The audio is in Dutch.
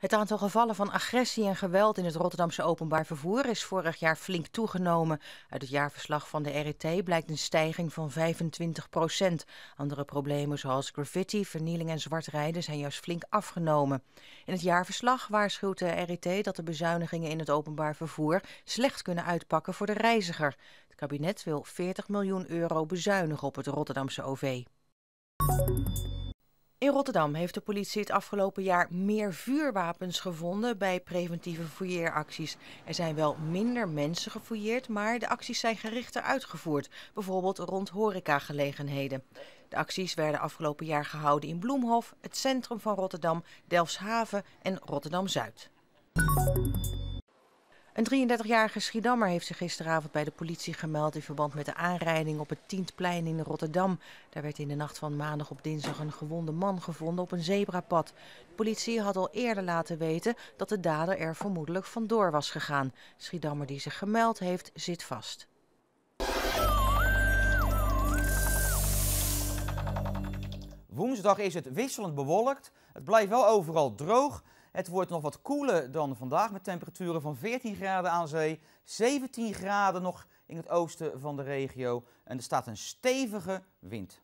Het aantal gevallen van agressie en geweld in het Rotterdamse openbaar vervoer is vorig jaar flink toegenomen. Uit het jaarverslag van de RET blijkt een stijging van 25 procent. Andere problemen zoals graffiti, vernieling en zwartrijden zijn juist flink afgenomen. In het jaarverslag waarschuwt de RET dat de bezuinigingen in het openbaar vervoer slecht kunnen uitpakken voor de reiziger. Het kabinet wil 40 miljoen euro bezuinigen op het Rotterdamse OV. In Rotterdam heeft de politie het afgelopen jaar meer vuurwapens gevonden bij preventieve fouilleeracties. Er zijn wel minder mensen gefouilleerd, maar de acties zijn gerichter uitgevoerd, bijvoorbeeld rond horecagelegenheden. De acties werden afgelopen jaar gehouden in Bloemhof, het centrum van Rotterdam, Delfshaven en Rotterdam-Zuid. Een 33-jarige Schiedammer heeft zich gisteravond bij de politie gemeld in verband met de aanrijding op het Tientplein in Rotterdam. Daar werd in de nacht van maandag op dinsdag een gewonde man gevonden op een zebrapad. De politie had al eerder laten weten dat de dader er vermoedelijk vandoor was gegaan. Schiedammer die zich gemeld heeft, zit vast. Woensdag is het wisselend bewolkt. Het blijft wel overal droog. Het wordt nog wat koeler dan vandaag met temperaturen van 14 graden aan zee, 17 graden nog in het oosten van de regio en er staat een stevige wind.